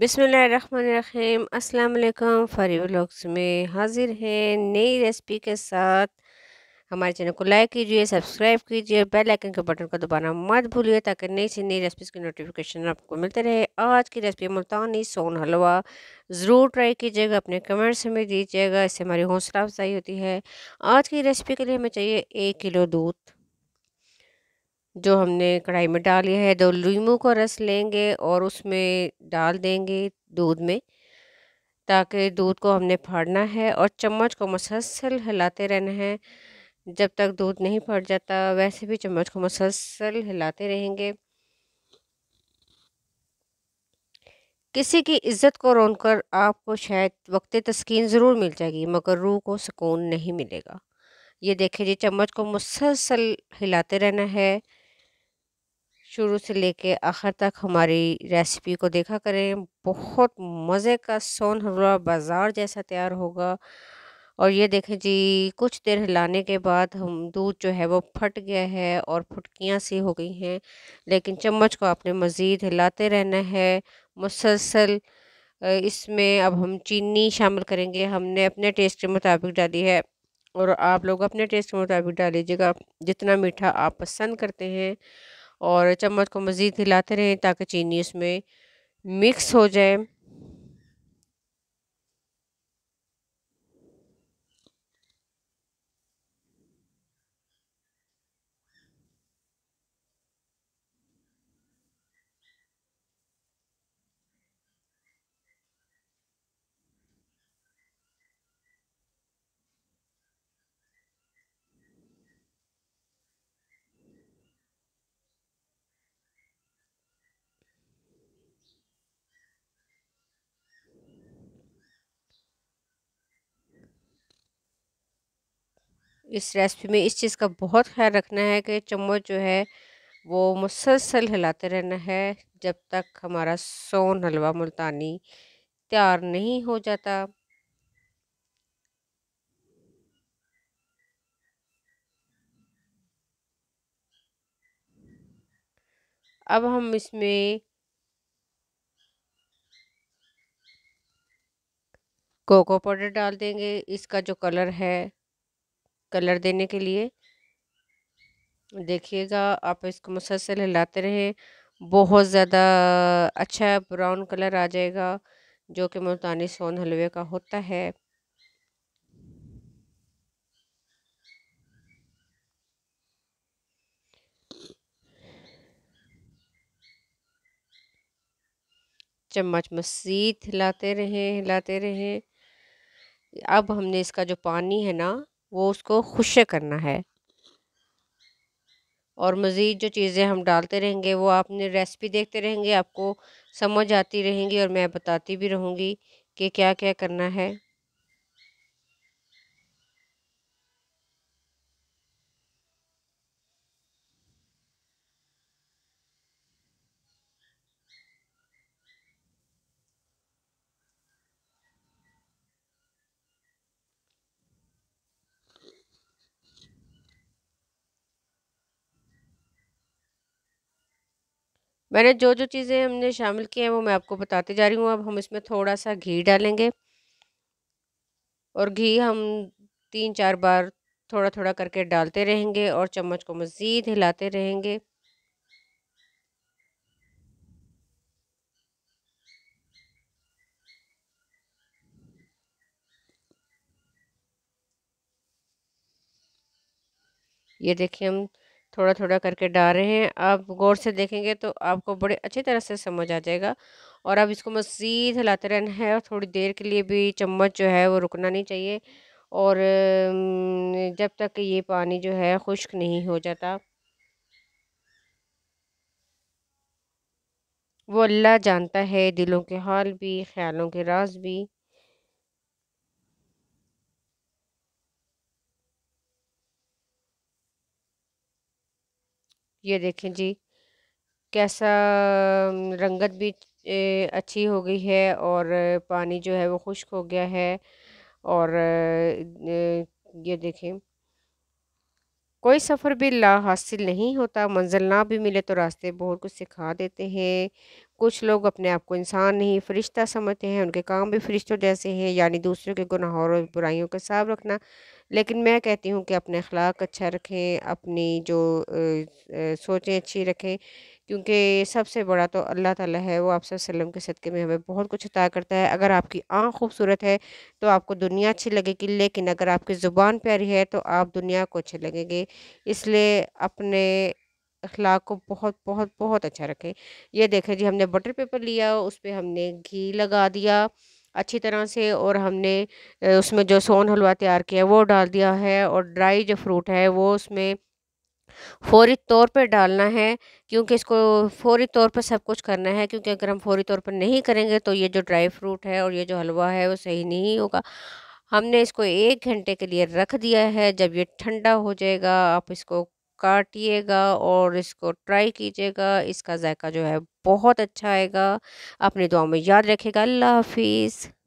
बिसमीम अल्लाम फरी व्लॉग्स में हाजिर है नई रेसिपी के साथ हमारे चैनल को लाइक कीजिए सब्सक्राइब कीजिए बेल आइकन के बटन को दबाना मत भूलिए ताकि नई से नई रेसिपीज़ की नोटिफिकेशन आपको मिलते रहे आज की रेसिपी मुल्तानी सोन हलवा ज़रूर ट्राई कीजिएगा अपने कमेंट्स में दीजिएगा इससे हमारी हौसला अफजाई होती है आज की रेसिपी के लिए हमें चाहिए एक किलो दूध जो हमने कढ़ाई में डाल लिया है दो लीमू का रस लेंगे और उसमें डाल देंगे दूध में ताकि दूध को हमने फाड़ना है और चम्मच को मसलसल हिलाते रहना है जब तक दूध नहीं फट जाता वैसे भी चम्मच को मसलसल हिलाते रहेंगे किसी की इज्जत को रोन कर आपको शायद वक्त तस्कीन ज़रूर मिल जाएगी मगर रूह को सुकून नहीं मिलेगा ये देखें जी चम्मच को मुसलसल हिलाते रहना है शुरू से लेके आखिर तक हमारी रेसिपी को देखा करें बहुत मज़े का सोन हलवा बाज़ार जैसा तैयार होगा और ये देखें जी कुछ देर हिलाने के बाद हम दूध जो है वो फट गया है और फुटकियाँ सी हो गई हैं लेकिन चम्मच को आपने मज़ीद हिलाते रहना है मुसलसल इसमें अब हम चीनी शामिल करेंगे हमने अपने टेस्ट के मुताबिक डाली है और आप लोग अपने टेस्ट के मुताबिक डाल लीजिएगा जितना मीठा आप पसंद करते हैं और चम्मच को मज़ीद हिलाते रहें ताकि चीनी उसमें मिक्स हो जाए इस रेसिपी में इस चीज़ का बहुत ख्याल रखना है कि चम्मच जो है वो मुसलसल हिलाते रहना है जब तक हमारा सोन हलवा मुल्तानी तैयार नहीं हो जाता अब हम इसमें कोको पाउडर डाल देंगे इसका जो कलर है कलर देने के लिए देखिएगा आप इसको मुसलसल हिलाते रहे बहुत ज़्यादा अच्छा ब्राउन कलर आ जाएगा जो कि मुल्तानी सोन हलवे का होता है चम्मच मसीद हिलाते रहें हिलाते रहें अब हमने इसका जो पानी है ना वो उसको खुश करना है और मज़ीद जो चीज़ें हम डालते रहेंगे वो आपने रेसिपी देखते रहेंगे आपको समझ आती रहेंगी और मैं बताती भी रहूँगी कि क्या क्या करना है मैंने जो जो चीज़ें हमने शामिल की हैं वो मैं आपको बताती जा रही हूँ अब हम इसमें थोड़ा सा घी डालेंगे और घी हम तीन चार बार थोड़ा थोड़ा करके डालते रहेंगे और चम्मच को मज़ीद हिलाते रहेंगे ये देखिए हम थोड़ा थोड़ा करके डाल रहे हैं आप गौर से देखेंगे तो आपको बड़े अच्छी तरह से समझ आ जाएगा और अब इसको मज़ीद हिलाते रहना है और थोड़ी देर के लिए भी चम्मच जो है वो रुकना नहीं चाहिए और जब तक ये पानी जो है खुश्क नहीं हो जाता वो अल्लाह जानता है दिलों के हाल भी ख्यालों के राज भी ये देखें जी कैसा रंगत भी अच्छी हो गई है और पानी जो है वो खुश्क हो गया है और ये देखें कोई सफ़र भी ला हासिल नहीं होता मंजिल ना भी मिले तो रास्ते बहुत कुछ सिखा देते हैं कुछ लोग अपने आप को इंसान नहीं फरिश्ता समझते हैं उनके काम भी फरिश्तों जैसे हैं यानी दूसरों के गुनाहों और बुराइयों का साफ रखना लेकिन मैं कहती हूँ कि अपने अखलाक अच्छा रखें अपनी जो सोचें अच्छी रखें क्योंकि सबसे बड़ा तो अल्लाह ताला है वो आप वसल्लम के सदक़े में हमें बहुत कुछ अता करता है अगर आपकी आँख खूबसूरत है तो आपको दुनिया अच्छी लगेगी लेकिन अगर आपकी ज़ुबान प्यारी है तो आप दुनिया को अच्छे लगेंगे इसलिए अपने अखलाक को बहुत बहुत बहुत अच्छा रखें यह देखें जी हमने बटर पेपर लिया उस पर हमने घी लगा दिया अच्छी तरह से और हमने उसमें जो सोन हलवा तैयार किया है वो डाल दिया है और ड्राई जो फ्रूट है वो उसमें फौरी तौर पर डालना है क्योंकि इसको फौरी तौर पर सब कुछ करना है क्योंकि अगर हम फौरी तौर पर नहीं करेंगे तो ये जो ड्राई फ्रूट है और ये जो हलवा है वो सही नहीं होगा हमने इसको एक घंटे के लिए रख दिया है जब ये ठंडा हो जाएगा आप इसको काटिएगा और इसको ट्राई कीजिएगा इसका जायका जो है बहुत अच्छा आएगा अपने दुआ में याद रखेगा अल्लाह हाफिज़